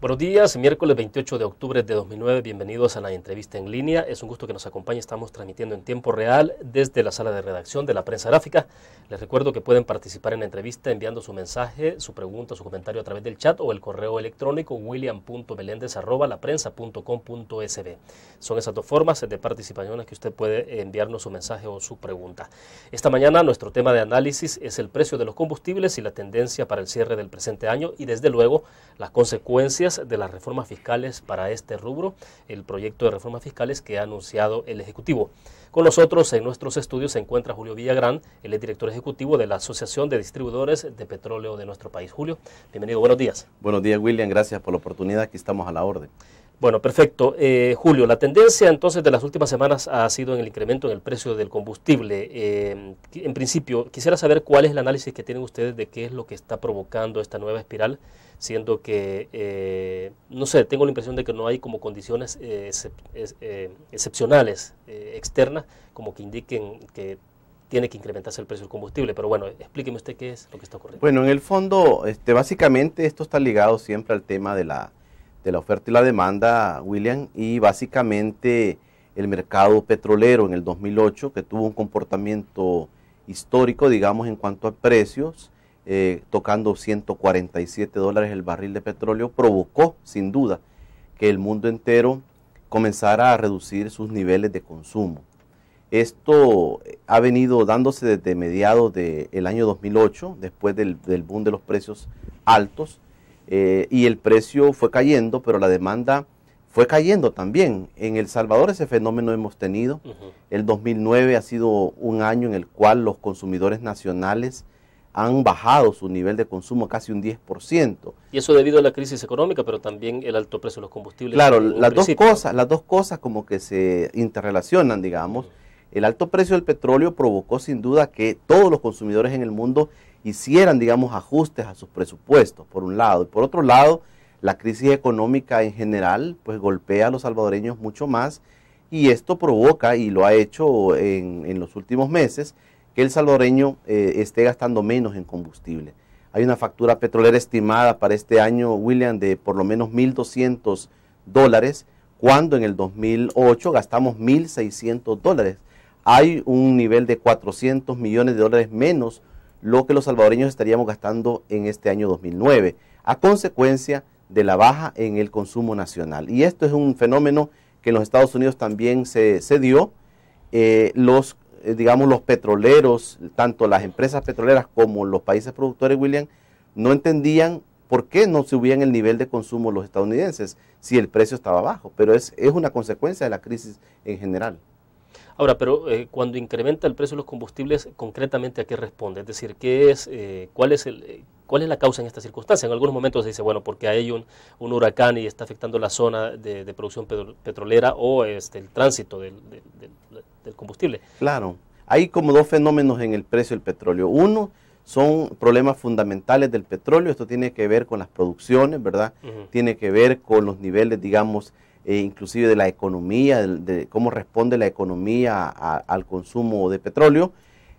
Buenos días, miércoles 28 de octubre de 2009, bienvenidos a la entrevista en línea. Es un gusto que nos acompañe, estamos transmitiendo en tiempo real desde la sala de redacción de la prensa gráfica. Les recuerdo que pueden participar en la entrevista enviando su mensaje, su pregunta, su comentario a través del chat o el correo electrónico sb. Son esas dos formas de participación en las que usted puede enviarnos su mensaje o su pregunta. Esta mañana nuestro tema de análisis es el precio de los combustibles y la tendencia para el cierre del presente año y desde luego las consecuencias de las reformas fiscales para este rubro, el proyecto de reformas fiscales que ha anunciado el Ejecutivo. Con nosotros en nuestros estudios se encuentra Julio Villagrán, el director ejecutivo de la Asociación de Distribuidores de Petróleo de nuestro país. Julio, bienvenido, buenos días. Buenos días, William, gracias por la oportunidad, aquí estamos a la orden. Bueno, perfecto. Eh, Julio, la tendencia entonces de las últimas semanas ha sido en el incremento en el precio del combustible. Eh, en principio, quisiera saber cuál es el análisis que tienen ustedes de qué es lo que está provocando esta nueva espiral, siendo que, eh, no sé, tengo la impresión de que no hay como condiciones excepcionales externas como que indiquen que tiene que incrementarse el precio del combustible. Pero bueno, explíqueme usted qué es lo que está ocurriendo. Bueno, en el fondo, este, básicamente esto está ligado siempre al tema de la de la oferta y la demanda, William, y básicamente el mercado petrolero en el 2008, que tuvo un comportamiento histórico, digamos, en cuanto a precios, eh, tocando 147 dólares el barril de petróleo, provocó, sin duda, que el mundo entero comenzara a reducir sus niveles de consumo. Esto eh, ha venido dándose desde mediados del año 2008, después del, del boom de los precios altos, eh, y el precio fue cayendo, pero la demanda fue cayendo también. En El Salvador ese fenómeno hemos tenido. El 2009 ha sido un año en el cual los consumidores nacionales han bajado su nivel de consumo casi un 10%. Y eso debido a la crisis económica, pero también el alto precio de los combustibles. Claro, las dos, cosas, las dos cosas como que se interrelacionan, digamos. El alto precio del petróleo provocó sin duda que todos los consumidores en el mundo hicieran, digamos, ajustes a sus presupuestos, por un lado. Y por otro lado, la crisis económica en general, pues golpea a los salvadoreños mucho más y esto provoca, y lo ha hecho en, los últimos meses, que el salvadoreño eh, esté gastando menos en combustible. Hay una factura petrolera estimada para este año, William, de por lo menos 1.200 dólares, cuando en el 2008 gastamos 1.600 dólares hay un nivel de 400 millones de dólares menos lo que los salvadoreños estaríamos gastando en este año 2009, a consecuencia de la baja en el consumo nacional. Y esto es un fenómeno que en los Estados Unidos también se, dio. Eh, los, eh, digamos, los petroleros, tanto las empresas petroleras como los países productores, William, no entendían por qué no subían el nivel de consumo los estadounidenses si el precio estaba bajo. Pero es, es una consecuencia de la crisis en general. Ahora, pero eh, cuando incrementa el precio de los combustibles, concretamente a qué responde? Es decir, ¿qué es, eh, cuál, es el, eh, ¿cuál es la causa en esta circunstancia? En algunos momentos se dice, bueno, porque hay un, huracán y está afectando la zona de, producción petrolera o este, el tránsito del, combustible. Claro, hay como dos fenómenos en el precio del petróleo. Uno, son problemas fundamentales del petróleo. Esto tiene que ver con las producciones, ¿verdad? Tiene que ver con los niveles, digamos, eh, inclusive de la economía, de, cómo responde la economía al consumo de petróleo.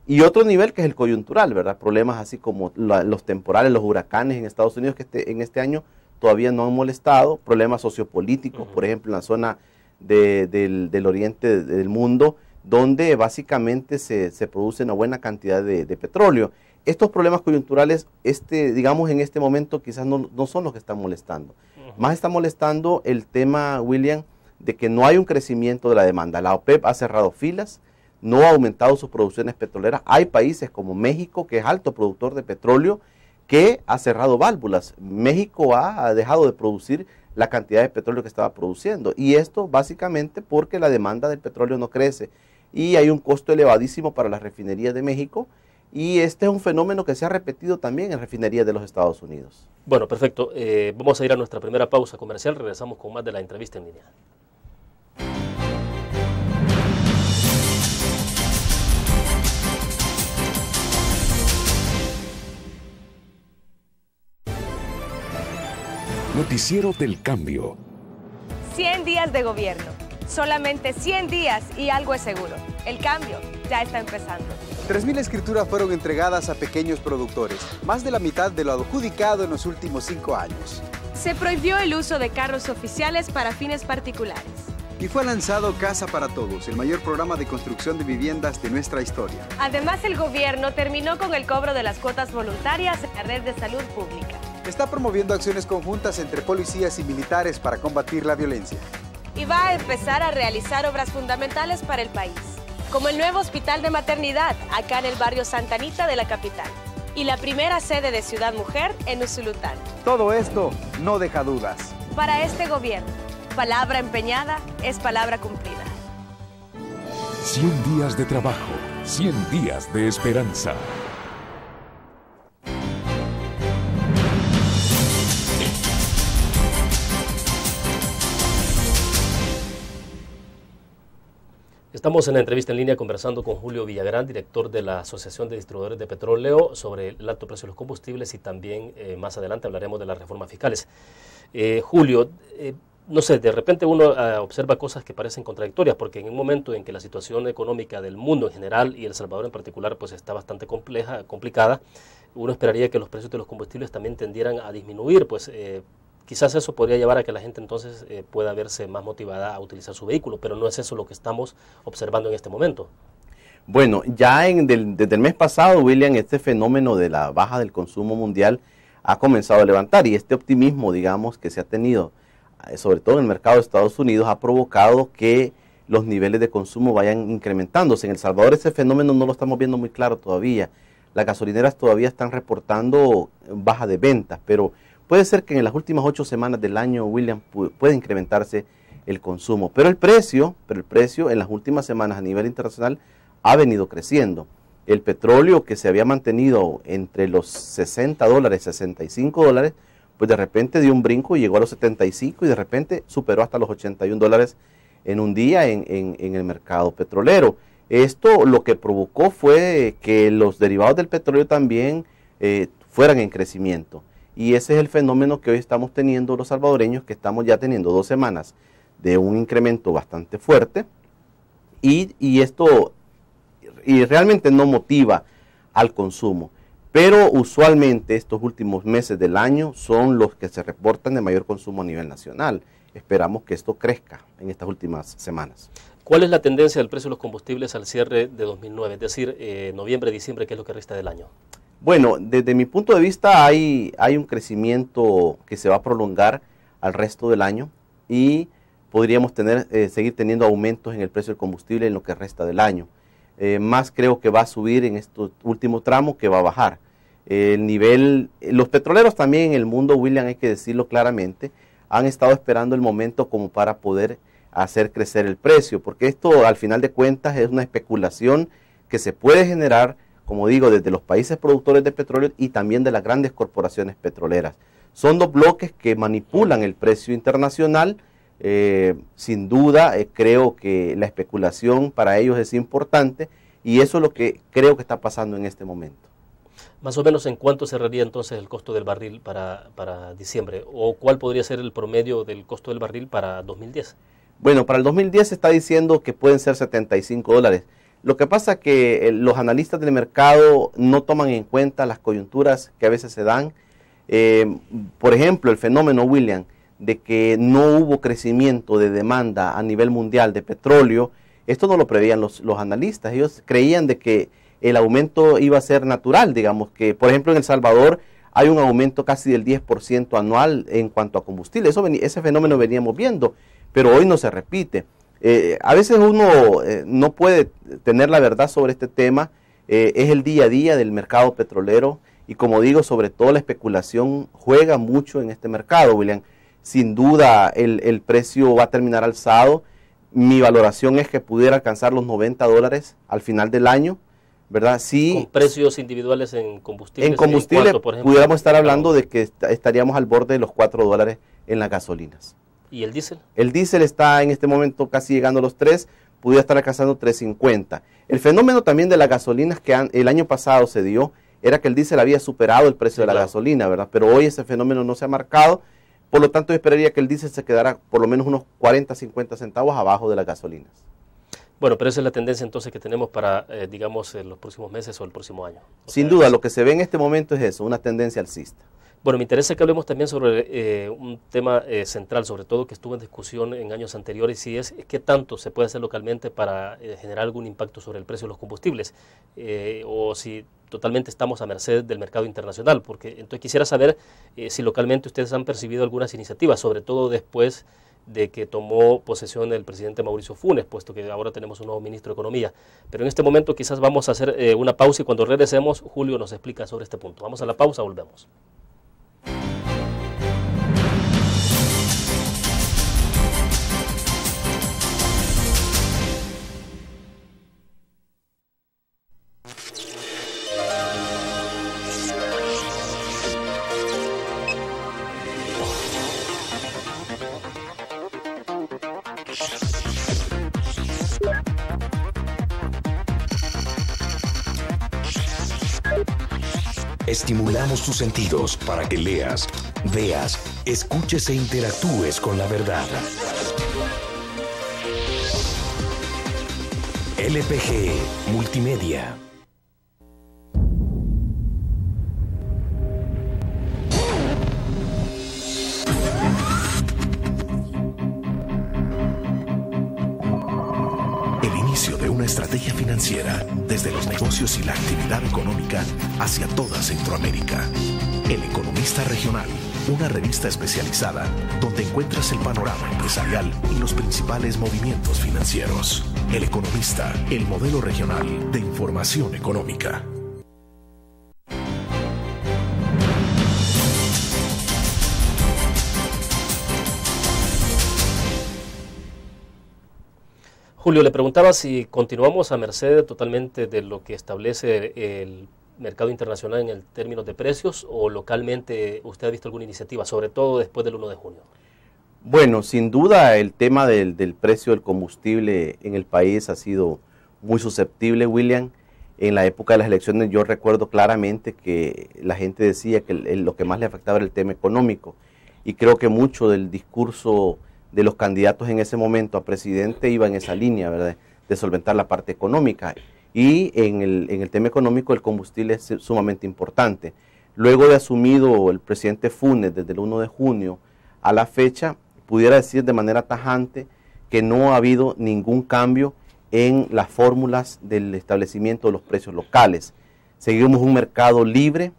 Y otro nivel que es el coyuntural, ¿verdad? Problemas así como los temporales, los huracanes en Estados Unidos que este, en este año todavía no han molestado, problemas sociopolíticos, por ejemplo, en la zona del, oriente del mundo, donde básicamente se, se produce una buena cantidad de petróleo estos problemas coyunturales, este, digamos, en este momento quizás no, son los que están molestando. Más está molestando el tema, William, de que no hay un crecimiento de la demanda. La OPEP ha cerrado filas, no ha aumentado sus producciones petroleras. Hay países como México, que es alto productor de petróleo, que ha cerrado válvulas. México ha dejado de producir la cantidad de petróleo que estaba produciendo. Y esto básicamente porque la demanda del petróleo no crece. Y hay un costo elevadísimo para las refinerías de México y este es un fenómeno que se ha repetido también en refinerías de los Estados Unidos. Bueno, perfecto. Eh, vamos a ir a nuestra primera pausa comercial. Regresamos con más de la entrevista en línea. Noticiero del Cambio. 100 días de gobierno. Solamente 100 días y algo es seguro. El cambio ya está empezando. 3.000 escrituras fueron entregadas a pequeños productores, más de la mitad de lo adjudicado en los últimos cinco años. Se prohibió el uso de carros oficiales para fines particulares. Y fue lanzado Casa para Todos, el mayor programa de construcción de viviendas de nuestra historia. Además, el gobierno terminó con el cobro de las cuotas voluntarias en la red de salud pública. Está promoviendo acciones conjuntas entre policías y militares para combatir la violencia. Y va a empezar a realizar obras fundamentales para el país como el nuevo Hospital de Maternidad acá en el barrio Santanita de la capital y la primera sede de Ciudad Mujer en Usulután. Todo esto no deja dudas. Para este gobierno, palabra empeñada es palabra cumplida. 100 días de trabajo, 100 días de esperanza. Estamos en la entrevista en línea conversando con Julio Villagrán, director de la Asociación de Distribuidores de Petróleo, sobre el alto precio de los combustibles y también eh, más adelante hablaremos de las reformas fiscales. Eh, Julio, eh, no sé, de repente uno ah, observa cosas que parecen contradictorias, porque en un momento en que la situación económica del mundo en general y El Salvador en particular pues está bastante compleja, complicada, uno esperaría que los precios de los combustibles también tendieran a disminuir, pues Quizás eso podría llevar a que la gente entonces eh, pueda verse más motivada a utilizar su vehículo, pero no es eso lo que estamos observando en este momento. Bueno, ya desde el mes pasado, William, este fenómeno de la baja del consumo mundial ha comenzado a levantar y este optimismo, digamos, que se ha tenido, eh, sobre todo en el mercado de Estados Unidos, ha provocado que los niveles de consumo vayan incrementándose. En El Salvador ese fenómeno no lo estamos viendo muy claro todavía. Las gasolineras todavía están reportando eh, baja de ventas, pero Puede ser que en las últimas ocho semanas del año, William, pueda incrementarse el consumo, pero el precio, pero el precio en las últimas semanas a nivel internacional ha venido creciendo. El petróleo que se había mantenido entre los 60 dólares, y 65 dólares, pues de repente dio un brinco y llegó a los 75 y de repente superó hasta los 81 dólares en un día en, el mercado petrolero. Esto lo que provocó fue que los derivados del petróleo también eh, fueran en crecimiento. Y ese es el fenómeno que hoy estamos teniendo los salvadoreños, que estamos ya teniendo dos semanas de un incremento bastante fuerte. Y, esto y realmente no motiva al consumo. Pero usualmente estos últimos meses del año son los que se reportan de mayor consumo a nivel nacional. Esperamos que esto crezca en estas últimas semanas. ¿Cuál es la tendencia del precio de los combustibles al cierre de 2009, es decir, eh, noviembre, diciembre, ¿qué es lo que resta del año? Bueno, desde mi punto de vista hay, un crecimiento que se va a prolongar al resto del año y podríamos tener, eh, seguir teniendo aumentos en el precio del combustible en lo que resta del año. Eh, más creo que va a subir en este último tramo que va a bajar. el nivel, los petroleros también en el mundo, William, hay que decirlo claramente, han estado esperando el momento como para poder hacer crecer el precio, porque esto al final de cuentas es una especulación que se puede generar como digo, desde los países productores de petróleo y también de las grandes corporaciones petroleras. Son dos bloques que manipulan el precio internacional. Eh, sin duda, eh, creo que la especulación para ellos es importante y eso es lo que creo que está pasando en este momento. Más o menos en cuánto cerraría entonces el costo del barril para, para diciembre o cuál podría ser el promedio del costo del barril para 2010. Bueno, para el 2010 se está diciendo que pueden ser 75 dólares. Lo que pasa es que eh, los analistas del mercado no toman en cuenta las coyunturas que a veces se dan. Eh, por ejemplo, el fenómeno William de que no hubo crecimiento de demanda a nivel mundial de petróleo, esto no lo prevían los, analistas. Ellos creían de que el aumento iba a ser natural, digamos que, por ejemplo, en El Salvador hay un aumento casi del 10% anual en cuanto a combustible. Eso, ese fenómeno veníamos viendo, pero hoy no se repite. Eh, a veces uno eh, no puede tener la verdad sobre este tema, eh, es el día a día del mercado petrolero y como digo, sobre todo la especulación juega mucho en este mercado, William. Sin duda el, precio va a terminar alzado. Mi valoración es que pudiera alcanzar los 90 dólares al final del año. ¿verdad? Sí. Con precios individuales en combustible. En combustible, pudiéramos estar hablando de que estaríamos al borde de los 4 dólares en las gasolinas. ¿Y el diésel? El diésel está en este momento casi llegando a los 3, pudiera estar alcanzando 3.50. El fenómeno también de las gasolinas que el año pasado se dio era que el diésel había superado el precio de la gasolina, ¿verdad? Pero hoy ese fenómeno no se ha marcado, por lo tanto yo esperaría que el diésel se quedara por lo menos unos 40, 50 centavos abajo de las gasolinas. Bueno, pero esa es la tendencia entonces que tenemos para, eh, digamos, en los próximos meses o el próximo año. Sin duda, lo que se ve en este momento es eso, una tendencia alcista. Bueno, me interesa que hablemos también sobre eh, un tema eh, central, sobre todo que estuvo en discusión en años anteriores, y es qué tanto se puede hacer localmente para eh, generar algún impacto sobre el precio de los combustibles, o si totalmente estamos a merced del mercado internacional, porque entonces quisiera saber si localmente ustedes han percibido algunas iniciativas, sobre todo después de que tomó posesión el presidente Mauricio Funes, puesto que ahora tenemos un nuevo ministro de Economía. Pero en este momento quizás vamos a hacer una pausa y cuando regresemos, Julio nos explica sobre este punto. Vamos a la pausa, volvemos. tus sentidos para que leas, veas, escuches e interactúes con la verdad. LPG Multimedia. estrategia financiera desde los negocios y la actividad económica hacia toda Centroamérica. El Economista Regional, una revista especializada donde encuentras el panorama empresarial y los principales movimientos financieros. El Economista, el modelo regional de información económica. Julio, le preguntaba si continuamos a merced totalmente de lo que establece el mercado internacional en el términos de precios o localmente usted ha visto alguna iniciativa, sobre todo después del 1 de junio. Bueno, sin duda el tema del, del precio del combustible en el país ha sido muy susceptible, William. En la época de las elecciones yo recuerdo claramente que la gente decía que lo que más le afectaba era el tema económico y creo que mucho del discurso de los candidatos en ese momento a presidente iba en esa línea, ¿verdad? De solventar la parte económica. Y en el, tema económico el combustible es sumamente importante. Luego de asumido el presidente Funes desde el 1 de junio a la fecha, pudiera decir de manera tajante que no ha habido ningún cambio en las fórmulas del establecimiento de los precios locales. Seguimos un mercado libre,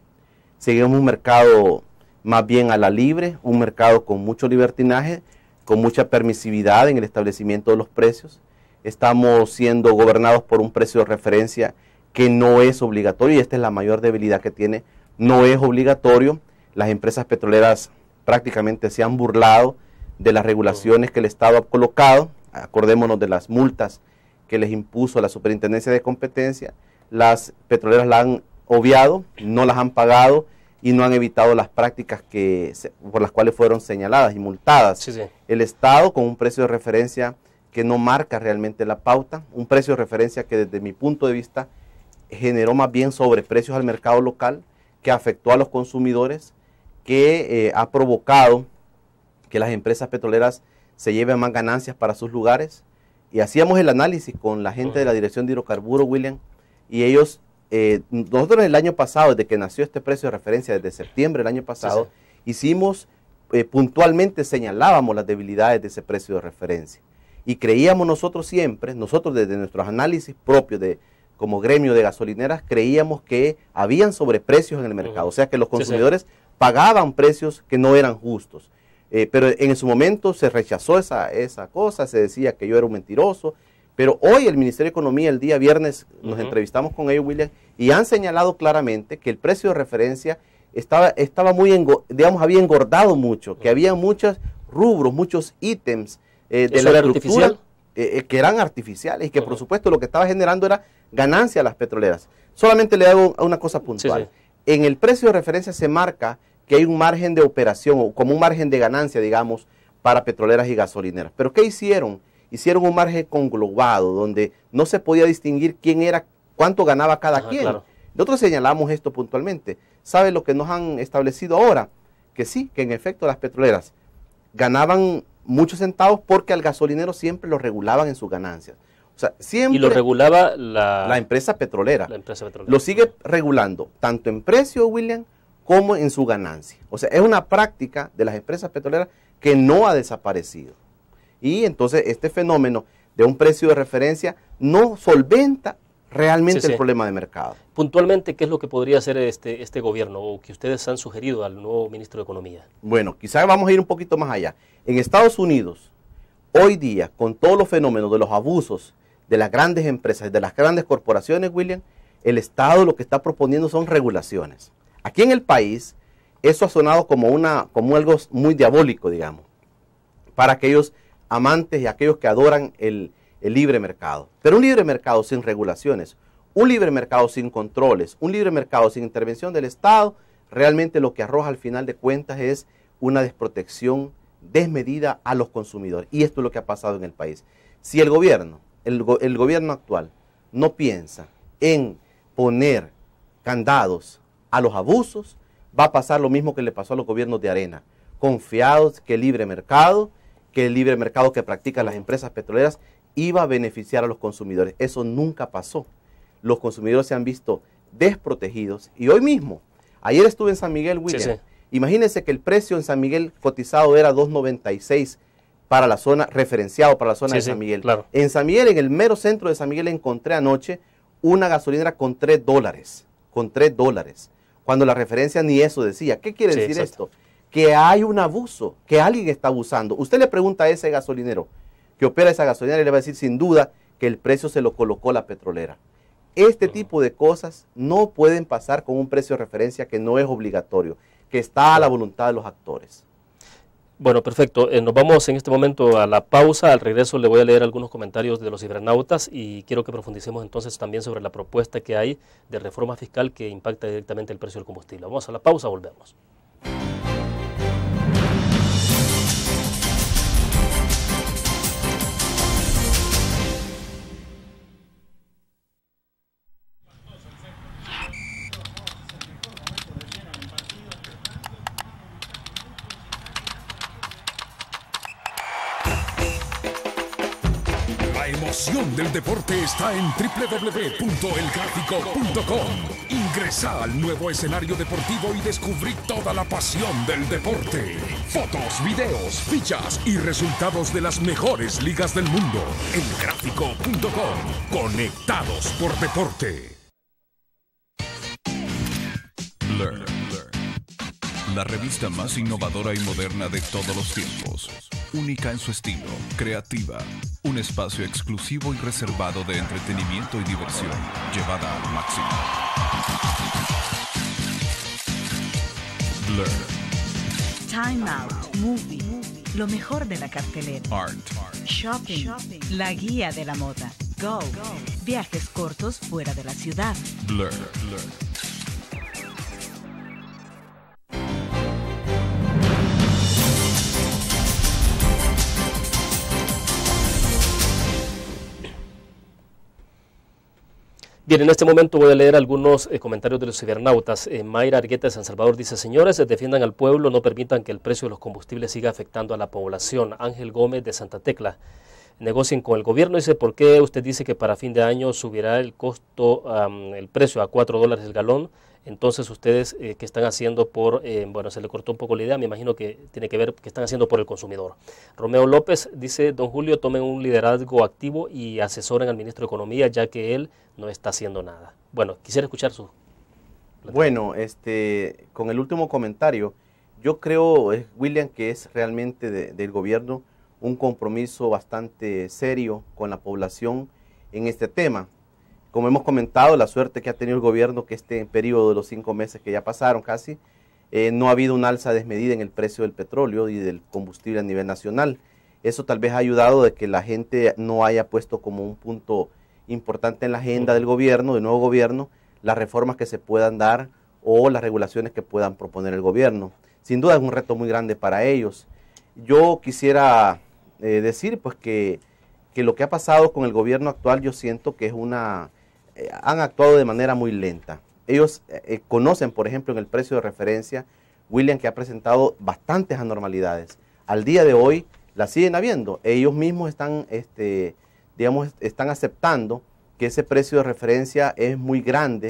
seguimos un mercado más bien a la libre, un mercado con mucho libertinaje, con mucha permisividad en el establecimiento de los precios. Estamos siendo gobernados por un precio de referencia que no es obligatorio y esta es la mayor debilidad que tiene. No es obligatorio. Las empresas petroleras prácticamente se han burlado de las regulaciones que el Estado ha colocado. Acordémonos de las multas que les impuso la Superintendencia de Competencia. Las petroleras la han obviado, no las han pagado y no han evitado las prácticas que, por las cuales fueron señaladas y multadas. El Estado con un precio de referencia que no marca realmente la pauta, un precio de referencia que desde mi punto de vista generó más bien sobreprecios al mercado local, que afectó a los consumidores, que eh, ha provocado que las empresas petroleras se lleven más ganancias para sus lugares. Y hacíamos el análisis con la gente de la Dirección de Hidrocarburos, William, y ellos eh, nosotros el año pasado, desde que nació este precio de referencia, desde septiembre del año pasado, hicimos, eh, puntualmente señalábamos las debilidades de ese precio de referencia. Y creíamos nosotros siempre, nosotros desde nuestros análisis propios de, como gremio de gasolineras, creíamos que habían sobreprecios en el mercado, o sea que los consumidores pagaban precios que no eran justos. Eh, pero en su momento se rechazó esa, esa cosa, se decía que yo era un mentiroso, pero hoy el Ministerio de Economía, el día viernes, nos entrevistamos con ellos, William, y han señalado claramente que el precio de referencia estaba, estaba muy, digamos, había engordado mucho, que había muchos rubros, muchos ítems eh, de la estructura eh, eh, que eran artificiales y que, por supuesto, lo que estaba generando era ganancia a las petroleras. Solamente le hago una cosa puntual. En el precio de referencia se marca que hay un margen de operación o como un margen de ganancia, digamos, para petroleras y gasolineras. Pero ¿qué hicieron? hicieron un margen conglobado donde no se podía distinguir quién era, cuánto ganaba cada quien. Nosotros señalamos esto puntualmente. ¿Sabe lo que nos han establecido ahora? Que sí, que en efecto las petroleras ganaban muchos centavos porque al gasolinero siempre lo regulaban en sus ganancias. O sea, siempre y lo regulaba la, la, empresa petrolera. La empresa petrolera. Lo sigue regulando, tanto en precio, William, como en su ganancia. O sea, es una práctica de las empresas petroleras que no ha desaparecido. Y entonces este fenómeno de un precio de referencia no solventa realmente el problema de mercado. Puntualmente, ¿qué es lo que podría hacer este, este gobierno o que ustedes han sugerido al nuevo ministro de Economía? Bueno, quizás vamos a ir un poquito más allá. En Estados Unidos, hoy día, con todos los fenómenos de los abusos de las grandes empresas de las grandes corporaciones, William, el Estado lo que está proponiendo son regulaciones. Aquí en el país, eso ha sonado como, una, como algo muy diabólico, digamos, para aquellos amantes y aquellos que adoran el, libre mercado. Pero un libre mercado sin regulaciones, un libre mercado sin controles, un libre mercado sin intervención del Estado, realmente lo que arroja al final de cuentas es una desprotección desmedida a los consumidores. Y esto es lo que ha pasado en el país. Si el gobierno, el, gobierno actual, no piensa en poner candados a los abusos, va a pasar lo mismo que le pasó a los gobiernos de arena, confiados que el libre mercado, que el libre mercado que practican las empresas petroleras iba a beneficiar a los consumidores. Eso nunca pasó. Los consumidores se han visto desprotegidos y hoy mismo, ayer estuve en San Miguel, William, imagínense que el precio en San Miguel cotizado era 2.96 para la zona, referenciado para la zona de San Miguel. En San Miguel, en el mero centro de San Miguel, encontré anoche una gasolinera con 3 dólares, con 3 dólares, cuando la referencia ni eso decía. ¿Qué quiere decir esto? que hay un abuso, que alguien está abusando. Usted le pregunta a ese gasolinero que opera esa gasolinera y le va a decir sin duda que el precio se lo colocó la petrolera. Este tipo de cosas no pueden pasar con un precio de referencia que no es obligatorio, que está a la voluntad de los actores. Bueno, perfecto. Eh, nos vamos en este momento a la pausa. Al regreso le voy a leer algunos comentarios de los cibernautas y quiero que profundicemos entonces también sobre la propuesta que hay de reforma fiscal que impacta directamente el precio del combustible. Vamos a la pausa, volvemos. La pasión del deporte está en www.elgráfico.com. Ingresa al nuevo escenario deportivo y descubrí toda la pasión del deporte. Fotos, videos, fichas y resultados de las mejores ligas del mundo. Elgráfico.com. Conectados por deporte. La revista más innovadora y moderna de todos los tiempos única en su estilo, creativa, un espacio exclusivo y reservado de entretenimiento y diversión, llevada al máximo. Blur. Time Out, Movie, lo mejor de la cartelera. Art. Shopping, la guía de la moda. Go, viajes cortos fuera de la ciudad. Blur. Blur. Bien, en este momento voy a leer algunos eh, comentarios de los cibernautas. Eh, Mayra Argueta de San Salvador dice, señores, eh, defiendan al pueblo, no permitan que el precio de los combustibles siga afectando a la población. Ángel Gómez de Santa Tecla negocien con el gobierno. Dice, ¿por qué usted dice que para fin de año subirá el costo, el precio a 4 dólares el galón? Entonces, ustedes, eh, ¿qué están haciendo por, eh, bueno, se le cortó un poco la idea, me imagino que tiene que ver qué están haciendo por el consumidor. Romeo López dice, don Julio, tomen un liderazgo activo y asesoren al ministro de Economía, ya que él no está haciendo nada. Bueno, quisiera escuchar su... Bueno, este, con el último comentario, yo creo, eh, William, que es realmente del gobierno un compromiso bastante serio con la población en este tema. Como hemos comentado, la suerte que ha tenido el gobierno que este periodo de los cinco meses que ya pasaron casi, eh, no ha habido un alza desmedida en el precio del petróleo y del combustible a nivel nacional. Eso tal vez ha ayudado de que la gente no haya puesto como un punto importante en la agenda del gobierno, del nuevo gobierno, las reformas que se puedan dar o las regulaciones que puedan proponer el gobierno. Sin duda es un reto muy grande para ellos. Yo quisiera eh, decir pues que, lo que ha pasado con el gobierno actual yo siento que es una... Eh, han actuado de manera muy lenta. Ellos eh, conocen, por ejemplo, en el precio de referencia, William, que ha presentado bastantes anormalidades. Al día de hoy las siguen habiendo. Ellos mismos están, este, digamos, están aceptando que ese precio de referencia es muy grande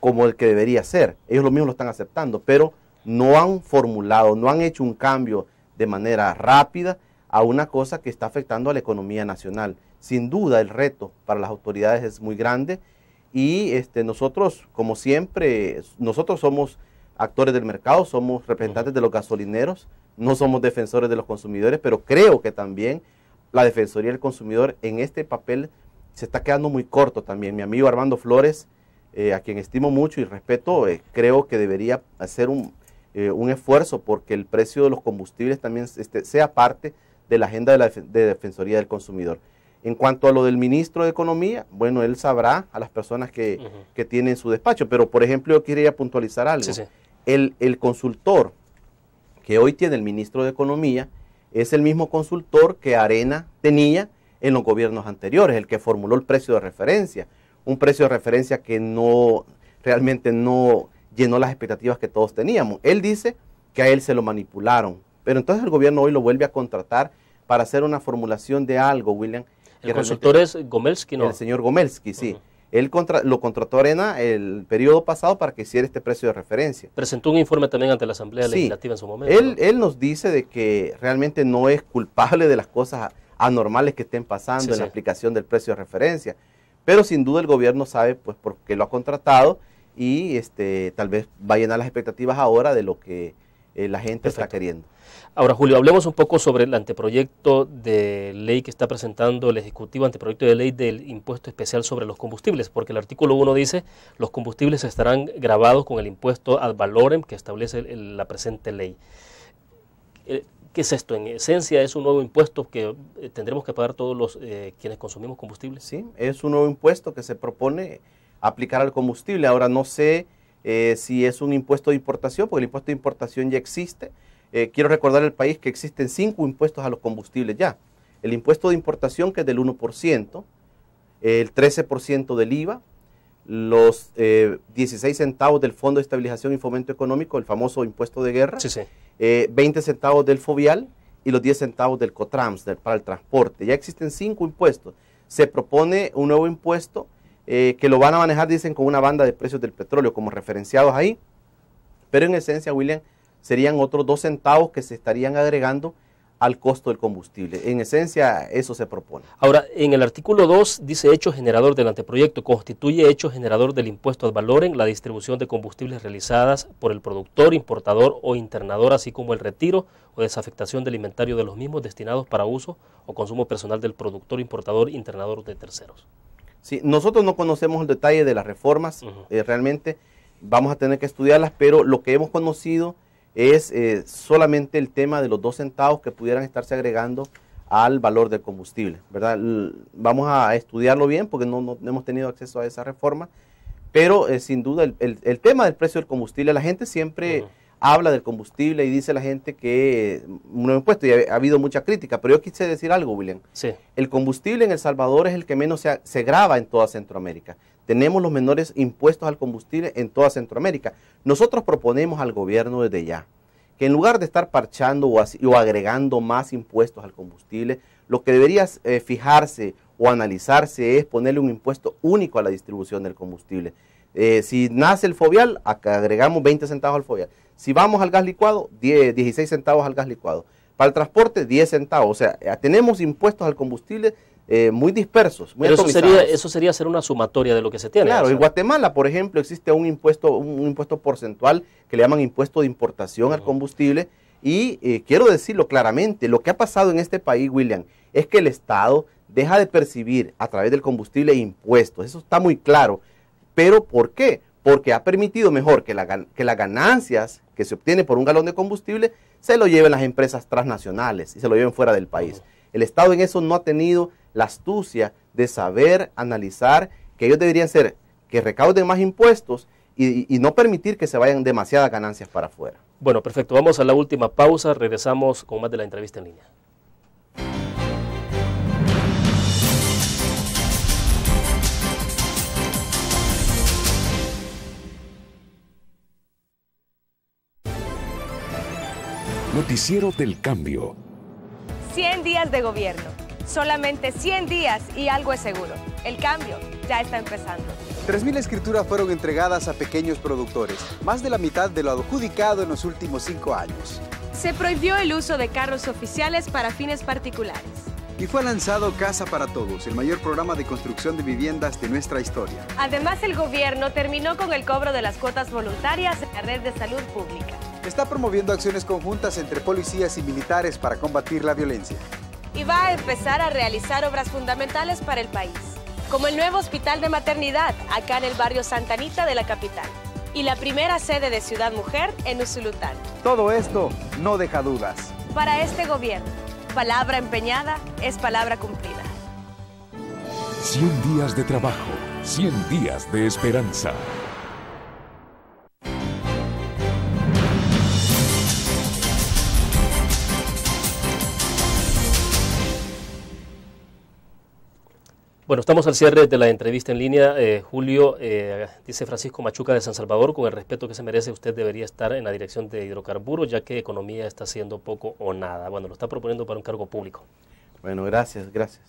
como el que debería ser. Ellos lo mismo lo están aceptando, pero no han formulado, no han hecho un cambio de manera rápida a una cosa que está afectando a la economía nacional. Sin duda el reto para las autoridades es muy grande y este, nosotros, como siempre, nosotros somos actores del mercado, somos representantes de los gasolineros, no somos defensores de los consumidores, pero creo que también la Defensoría del Consumidor en este papel se está quedando muy corto también. Mi amigo Armando Flores, eh, a quien estimo mucho y respeto, eh, creo que debería hacer eh, un, esfuerzo porque el precio de los combustibles también este, sea parte de la agenda de la Defensoría del Consumidor. En cuanto a lo del ministro de Economía, bueno, él sabrá a las personas que, tienen su despacho, pero por ejemplo yo quería puntualizar algo. El, el, consultor que hoy tiene el ministro de Economía es el mismo consultor que Arena tenía en los gobiernos anteriores, el que formuló el precio de referencia, un precio de referencia que no realmente no llenó las expectativas que todos teníamos. Él dice que a él se lo manipularon pero entonces el gobierno hoy lo vuelve a contratar para hacer una formulación de algo, William. El consultor es Gomelsky, ¿no? El señor Gomelsky, sí. Él lo contrató Arena el periodo pasado para que hiciera este precio de referencia. Presentó un informe también ante la Asamblea Legislativa en su momento. Él, nos dice de que realmente no es culpable de las cosas anormales que estén pasando en la aplicación del precio de referencia. Pero sin duda el gobierno sabe pues qué lo ha contratado y este, tal vez va a llenar las expectativas ahora de lo que eh, la gente está queriendo. Ahora, Julio, hablemos un poco sobre el anteproyecto de ley que está presentando el Ejecutivo, anteproyecto de ley del impuesto especial sobre los combustibles, porque el artículo 1 dice, los combustibles estarán grabados con el impuesto ad valorem que establece la presente ley. Eh, ¿Qué es esto? En esencia es un nuevo impuesto que eh, tendremos que pagar todos los quienes consumimos combustible. Sí, es un nuevo impuesto que se propone aplicar al combustible. Ahora no sé eh, si es un impuesto de importación, porque el impuesto de importación ya existe. Eh, quiero recordar al país que existen cinco impuestos a los combustibles ya. El impuesto de importación que es del 1%, el 13% del IVA, los 16 eh, centavos del Fondo de Estabilización y Fomento Económico, el famoso impuesto de guerra, 20 centavos del fovial y los 10 centavos del COTRAMS del, para el transporte. Ya existen cinco impuestos. Se propone un nuevo impuesto eh, que lo van a manejar, dicen, con una banda de precios del petróleo como referenciados ahí. Pero en esencia, William, serían otros dos centavos que se estarían agregando al costo del combustible. En esencia, eso se propone. Ahora, en el artículo 2 dice hecho generador del anteproyecto, constituye hecho generador del impuesto al valor en la distribución de combustibles realizadas por el productor, importador o internador, así como el retiro o desafectación del inventario de los mismos destinados para uso o consumo personal del productor, importador, internador de terceros nosotros no conocemos el detalle de las reformas, eh, realmente vamos a tener que estudiarlas, pero lo que hemos conocido es eh, solamente el tema de los dos centavos que pudieran estarse agregando al valor del combustible, ¿verdad? vamos a estudiarlo bien porque no, hemos tenido acceso a esa reforma, pero eh, sin duda el, tema del precio del combustible, la gente siempre habla del combustible y dice la gente que no nuevo impuesto y ha, habido mucha crítica, pero yo quise decir algo, William. Sí. El combustible en El Salvador es el que menos se, graba en toda Centroamérica. Tenemos los menores impuestos al combustible en toda Centroamérica. Nosotros proponemos al gobierno desde ya que en lugar de estar parchando o, agregando más impuestos al combustible, lo que debería eh, fijarse o analizarse es ponerle un impuesto único a la distribución del combustible. Eh, si nace el fovial, agregamos 20 centavos al fovial. Si vamos al gas licuado, 10, 16 centavos al gas licuado. Para el transporte, 10 centavos. O sea, eh, tenemos impuestos al combustible eh, muy dispersos. Pero eso sería, eso hacer una sumatoria de lo que se tiene. Claro, en Guatemala, por ejemplo, existe un impuesto, un, impuesto porcentual que le llaman impuesto de importación al combustible. Y eh, quiero decirlo claramente, lo que ha pasado en este país, William, es que el Estado deja de percibir a través del combustible impuestos. Eso está muy claro. Pero ¿por qué? porque ha permitido mejor que, las ganancias que se obtienen por un galón de combustible se lo lleven las empresas transnacionales y se lo lleven fuera del país. El Estado en eso no ha tenido la astucia de saber analizar que ellos deberían ser que recauden más impuestos y, y no permitir que se vayan demasiadas ganancias para afuera. Bueno, perfecto. Vamos a la última pausa. Regresamos con más de la entrevista en línea. Noticiero del Cambio. 100 días de gobierno. Solamente 100 días y algo es seguro. El cambio ya está empezando. 3.000 escrituras fueron entregadas a pequeños productores, más de la mitad de lo adjudicado en los últimos cinco años. Se prohibió el uso de carros oficiales para fines particulares. Y fue lanzado Casa para Todos, el mayor programa de construcción de viviendas de nuestra historia. Además, el gobierno terminó con el cobro de las cuotas voluntarias en la red de salud pública está promoviendo acciones conjuntas entre policías y militares para combatir la violencia. Y va a empezar a realizar obras fundamentales para el país, como el nuevo hospital de maternidad acá en el barrio Santanita de la capital y la primera sede de Ciudad Mujer en Usulután. Todo esto no deja dudas. Para este gobierno, palabra empeñada es palabra cumplida. 100 días de trabajo, 100 días de esperanza. Bueno, estamos al cierre de la entrevista en línea. Eh, Julio, eh, dice Francisco Machuca de San Salvador, con el respeto que se merece, usted debería estar en la dirección de hidrocarburos, ya que economía está haciendo poco o nada. Bueno, lo está proponiendo para un cargo público. Bueno, gracias, gracias.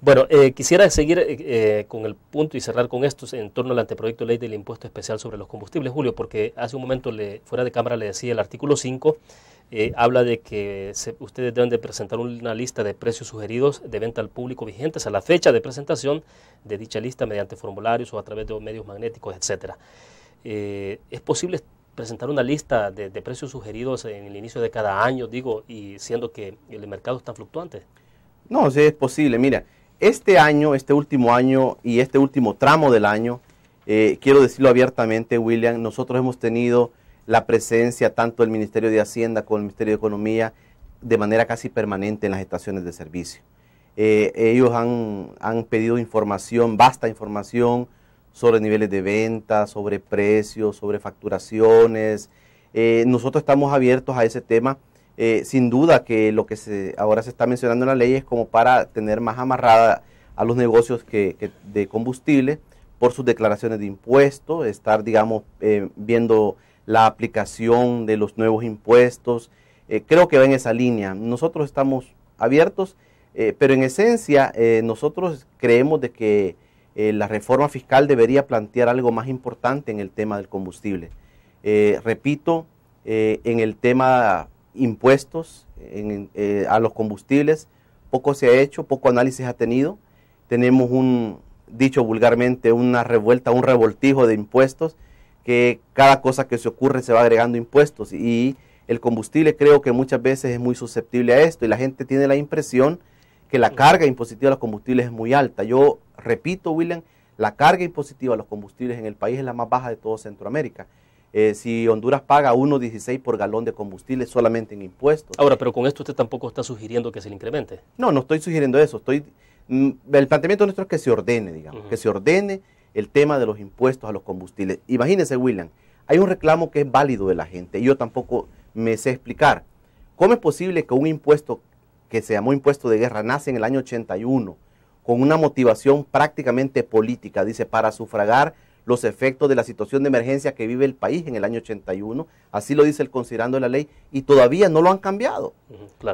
Bueno, eh, quisiera seguir eh, eh, con el punto y cerrar con esto en torno al anteproyecto de ley del impuesto especial sobre los combustibles, Julio, porque hace un momento le, fuera de cámara le decía el artículo 5. habla de que ustedes deben de presentar una lista de precios sugeridos de venta al público vigentes a la fecha de presentación de dicha lista mediante formularios o a través de medios magnéticos, etcétera. ¿Es posible presentar una lista de, precios sugeridos en el inicio de cada año, digo, y siendo que el mercado está fluctuante? No, sí es posible. Mira, este año, este último año y este último tramo del año, eh, quiero decirlo abiertamente, William, nosotros hemos tenido la presencia tanto del Ministerio de Hacienda como del Ministerio de Economía de manera casi permanente en las estaciones de servicio. Eh, ellos han, pedido información, vasta información sobre niveles de venta, sobre precios, sobre facturaciones. Eh, nosotros estamos abiertos a ese tema eh, sin duda que lo que se, ahora se está mencionando en la ley es como para tener más amarrada a los negocios que, de combustible por sus declaraciones de impuestos, estar, digamos, eh, viendo la aplicación de los nuevos impuestos. Eh, creo que va en esa línea. Nosotros estamos abiertos, pero en esencia nosotros creemos de que la reforma fiscal debería plantear algo más importante en el tema del combustible. repito, en el tema impuestos eh, a los combustibles. Poco se ha hecho, poco análisis ha tenido. Tenemos un, dicho vulgarmente, una revuelta, un revoltijo de impuestos, que cada cosa que se ocurre se va agregando impuestos. Y el combustible creo que muchas veces es muy susceptible a esto y la gente tiene la impresión que la carga impositiva a los combustibles es muy alta. Yo repito, William, la carga impositiva a los combustibles en el país es la más baja de todo Centroamérica. Eh, si Honduras paga 1.16 por galón de combustible solamente en impuestos. Ahora, pero con esto usted tampoco está sugiriendo que se le incremente. No, no estoy sugiriendo eso. Estoy, mm, el planteamiento nuestro es que se ordene, digamos, que se ordene el tema de los impuestos a los combustibles. Imagínese, William, hay un reclamo que es válido de la gente yo tampoco me sé explicar. ¿Cómo es posible que un impuesto que se llamó impuesto de guerra nace en el año 81 con una motivación prácticamente política, dice, para sufragar los efectos de la situación de emergencia que vive el país en el año 81, así lo dice el considerando de la ley, y todavía no lo han cambiado.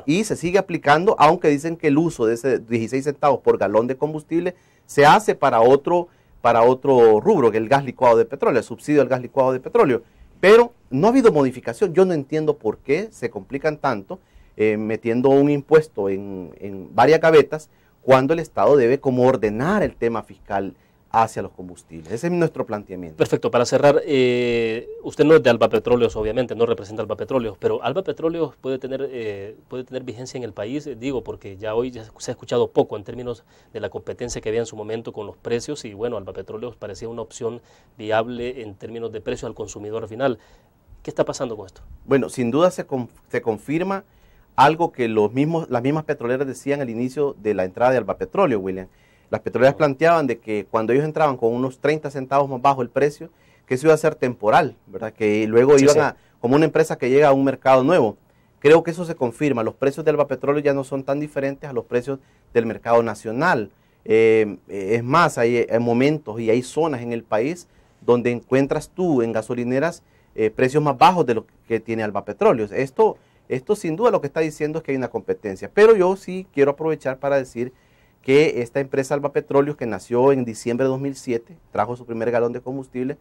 Y se sigue aplicando, aunque dicen que el uso de ese 16 centavos por galón de combustible se hace para otro, para otro rubro, que el gas licuado de petróleo, el subsidio al gas licuado de petróleo. Pero no ha habido modificación, yo no entiendo por qué se complican tanto eh, metiendo un impuesto en, en varias gavetas cuando el Estado debe como ordenar el tema fiscal hacia los combustibles. Ese es nuestro planteamiento. Perfecto. Para cerrar, eh, usted no es de Alba Petróleos, obviamente, no representa Alba Petróleos, pero Alba Petróleos puede tener, eh, puede tener vigencia en el país, eh, digo, porque ya hoy ya se ha escuchado poco en términos de la competencia que había en su momento con los precios y bueno, Alba Petróleos parecía una opción viable en términos de precios al consumidor final. ¿Qué está pasando con esto? Bueno, sin duda se, se confirma algo que los mismos, las mismas petroleras decían al inicio de la entrada de Alba Petróleo, William las petroleras planteaban de que cuando ellos entraban con unos 30 centavos más bajo el precio, que eso iba a ser temporal, ¿verdad? Que luego iban a, como una empresa que llega a un mercado nuevo. Creo que eso se confirma. Los precios Alba petróleo ya no son tan diferentes a los precios del mercado nacional. Eh, eh, es más, eh, hay, momentos y hay zonas en el país donde encuentras tú en gasolineras precios más bajos de lo que tiene Alba Petróleo. Esto, esto sin duda lo que está diciendo es que hay una competencia. Pero yo sí quiero aprovechar para decir que esta empresa Alba Petróleo, que nació en diciembre de 2007, trajo su primer galón de combustible,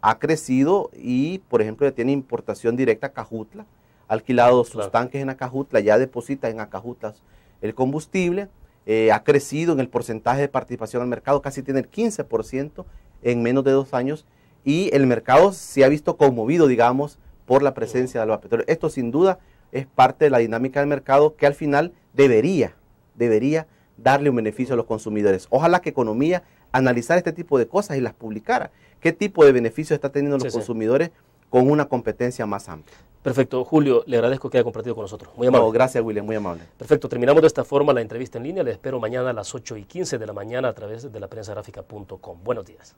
ha crecido y, por ejemplo, tiene importación directa a Cajutla, ha alquilado sus tanques en Acajutla, ya deposita en Acajutla el combustible, eh, ha crecido en el porcentaje de participación al mercado, casi tiene el 15% en menos de dos años, y el mercado se ha visto conmovido, digamos, por la presencia de Alba Petróleo. Esto sin duda es parte de la dinámica del mercado que al final debería, debería darle un beneficio a los consumidores. Ojalá que economía analizara este tipo de cosas y las publicara. ¿Qué tipo de beneficios está teniendo los consumidores con una competencia más amplia? Perfecto, Julio, le agradezco que haya compartido con nosotros. Muy amable. gracias, William, muy amable. Perfecto, terminamos de esta forma la entrevista en línea. Les espero mañana a las 8 y 15 de la mañana a través de la Buenos días.